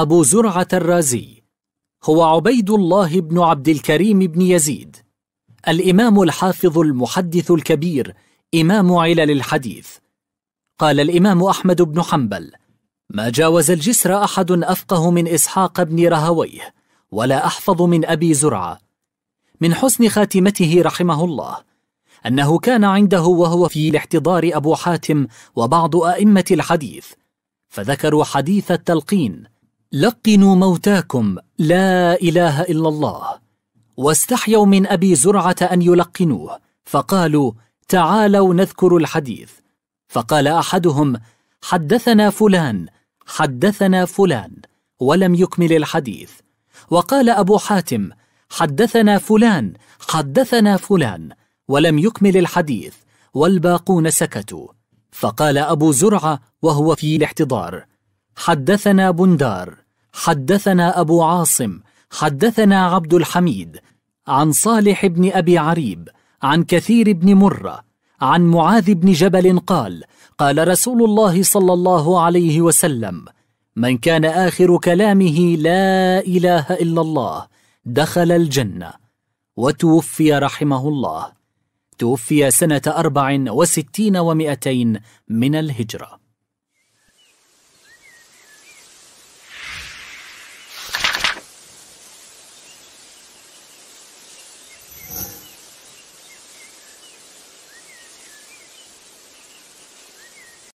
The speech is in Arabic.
أبو زرعة الرازي هو عبيد الله بن عبد الكريم بن يزيد الإمام الحافظ المحدث الكبير إمام علل الحديث قال الإمام أحمد بن حنبل ما جاوز الجسر أحد أفقه من إسحاق بن رهويه ولا أحفظ من أبي زرعة من حسن خاتمته رحمه الله أنه كان عنده وهو في الاحتضار أبو حاتم وبعض أئمة الحديث فذكروا حديث التلقين لقنوا موتاكم لا إله إلا الله واستحيوا من أبي زرعة أن يلقنوه فقالوا تعالوا نذكر الحديث فقال أحدهم حدثنا فلان حدثنا فلان ولم يكمل الحديث وقال أبو حاتم حدثنا فلان حدثنا فلان ولم يكمل الحديث والباقون سكتوا فقال أبو زرعة وهو في الاحتضار حدثنا بندار حدثنا أبو عاصم حدثنا عبد الحميد عن صالح بن أبي عريب عن كثير بن مرة عن معاذ بن جبل قال قال رسول الله صلى الله عليه وسلم من كان آخر كلامه لا إله إلا الله دخل الجنة وتوفي رحمه الله توفي سنة أربع وستين ومائتين من الهجرة